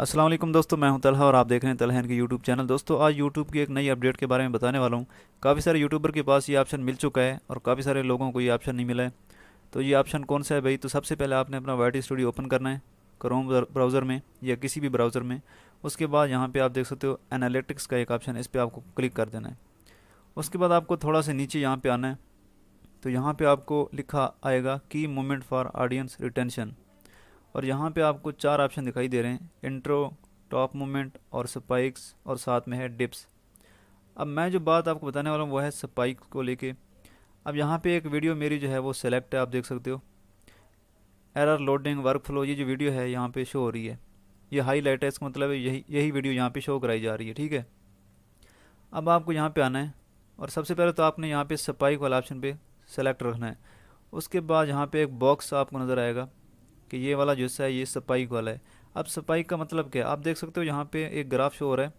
असलम दोस्तों मैं हूं तलहा और आप देख रहे हैं तलहन के यूट्यूब चैनल दोस्तों आज यूट्यूब की एक नई अपडेट के बारे में बताने वाला हूं काफ़ी सारे यूट्यूबर के पास ये ऑप्शन मिल चुका है और काफ़ी सारे लोगों को ये ऑप्शन नहीं मिला है तो ये ऑप्शन कौन सा है भाई तो सबसे पहले आपने अपना वाई स्टूडियो ओपन करना है क्रोम ब्राउज़र में या किसी भी ब्राउज़र में उसके बाद यहाँ पर आप देख सकते हो एनालिटिक्स का एक ऑप्शन इस पर आपको क्लिक कर देना है उसके बाद आपको थोड़ा सा नीचे यहाँ पर आना है तो यहाँ पर आपको लिखा आएगा की मोमेंट फॉर ऑडियंस रिटेंशन और यहाँ पे आपको चार ऑप्शन दिखाई दे रहे हैं इंट्रो टॉप मोमेंट और स्पाइक्स और साथ में है डिप्स अब मैं जो बात आपको बताने वाला हूँ वो है स्पाइक को लेके अब यहाँ पे एक वीडियो मेरी जो है वो सेलेक्ट है आप देख सकते हो एरर लोडिंग वर्क फ्लो ये जो वीडियो है यहाँ पे शो हो रही है ये हाई लाइट है इसका मतलब यही यही वीडियो यहाँ पे शो कराई जा रही है ठीक है अब आपको यहाँ पे आना है और सबसे पहले तो आपने यहाँ पे स्पाइक वाला ऑप्शन पे सेलेक्ट रखना है उसके बाद यहाँ पे एक बॉक्स आपको नज़र आएगा कि ये वाला जो है ये स्पाइक वाला है अब स्पाइक का मतलब क्या है आप देख सकते हो यहाँ पे एक ग्राफ शो हो रहा है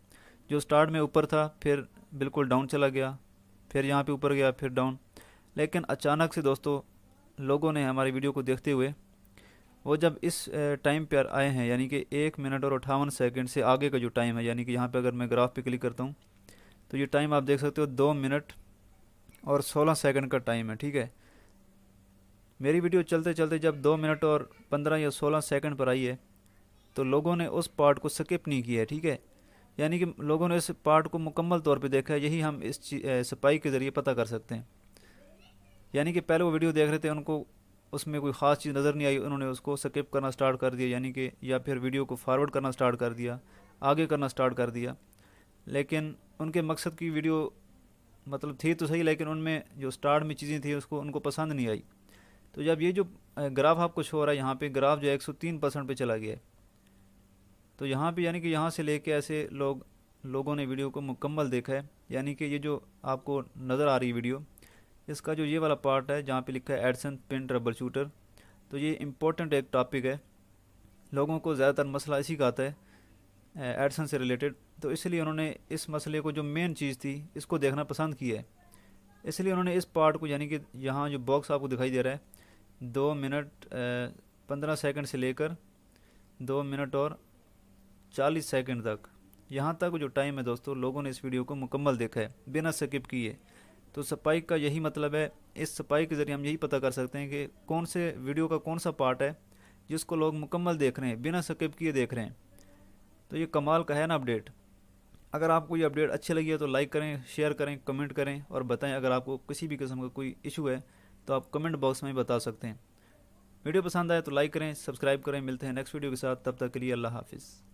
जो स्टार्ट में ऊपर था फिर बिल्कुल डाउन चला गया फिर यहाँ पे ऊपर गया फिर डाउन लेकिन अचानक से दोस्तों लोगों ने हमारी वीडियो को देखते हुए वो जब इस टाइम पर आए हैं यानी कि एक मिनट और अठावन सेकेंड से आगे का जो टाइम है यानी कि यहाँ पर अगर मैं ग्राफ पर क्लिक करता हूँ तो ये टाइम आप देख सकते हो दो मिनट और सोलह सेकेंड का टाइम है ठीक है मेरी वीडियो चलते चलते जब दो मिनट और पंद्रह या सोलह सेकंड पर आई है तो लोगों ने उस पार्ट को स्किप नहीं किया है ठीक है यानी कि लोगों ने इस पार्ट को मुकम्मल तौर पे देखा है यही हम इस सपाई के ज़रिए पता कर सकते हैं यानी कि पहले वो वीडियो देख रहे थे उनको उसमें कोई ख़ास चीज़ नज़र नहीं आई उन्होंने उसको स्किप करना स्टार्ट कर दिया यानी कि या फिर वीडियो को फॉरवर्ड करना स्टार्ट कर दिया आगे करना स्टार्ट कर दिया लेकिन उनके मकसद की वीडियो मतलब थी तो सही लेकिन उनमें जो स्टार्ट में चीज़ें थी उसको उनको पसंद नहीं आई तो जब ये जो ग्राफ आपको शो हो रहा है यहाँ पे ग्राफ जो है तीन परसेंट पर चला गया है तो यहाँ पे यानी कि यहाँ से लेके ऐसे लोग लोगों ने वीडियो को मुकम्मल देखा है यानी कि ये जो आपको नज़र आ रही वीडियो इसका जो ये वाला पार्ट है जहाँ पे लिखा है एडसन पिन रबर शूटर तो ये इम्पोर्टेंट एक टॉपिक है लोगों को ज़्यादातर मसला इसी का आता है एडसन से रिलेटेड तो इसलिए उन्होंने इस मसले को जो मेन चीज़ थी इसको देखना पसंद किया है इसलिए उन्होंने इस पार्ट को यानी कि यहाँ जो बॉक्स आपको दिखाई दे रहा है दो मिनट पंद्रह सेकंड से लेकर दो मिनट और चालीस सेकंड तक यहाँ तक जो टाइम है दोस्तों लोगों ने इस वीडियो को मुकम्मल देखा है बिना स्किप किए तो सपाइक का यही मतलब है इस सपाइक के ज़रिए हम यही पता कर सकते हैं कि कौन से वीडियो का कौन सा पार्ट है जिसको लोग मुकम्मल देख रहे हैं बिना स्किप किए देख रहे हैं तो ये कमाल का है ना अपडेट अगर आपको ये अपडेट अच्छी लगी है तो लाइक करें शेयर करें कमेंट करें और बताएं अगर आपको किसी भी किस्म का कोई इशू है तो आप कमेंट बॉक्स में बता सकते हैं वीडियो पसंद आए तो लाइक करें सब्सक्राइब करें मिलते हैं नेक्स्ट वीडियो के साथ तब तक के लिए अल्लाह हाफिज़